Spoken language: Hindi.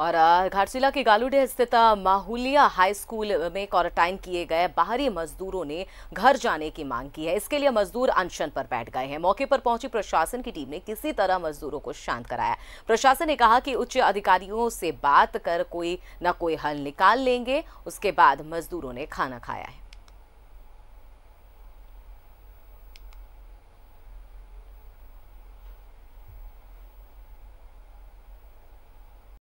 और घाटशिला के गालूडे स्थित माहुलिया हाई स्कूल में क्वारंटाइन किए गए बाहरी मजदूरों ने घर जाने की मांग की है इसके लिए मजदूर अनशन पर बैठ गए हैं मौके पर पहुंची प्रशासन की टीम ने किसी तरह मजदूरों को शांत कराया प्रशासन ने कहा कि उच्च अधिकारियों से बात कर कोई न कोई हल निकाल लेंगे उसके बाद मजदूरों ने खाना खाया है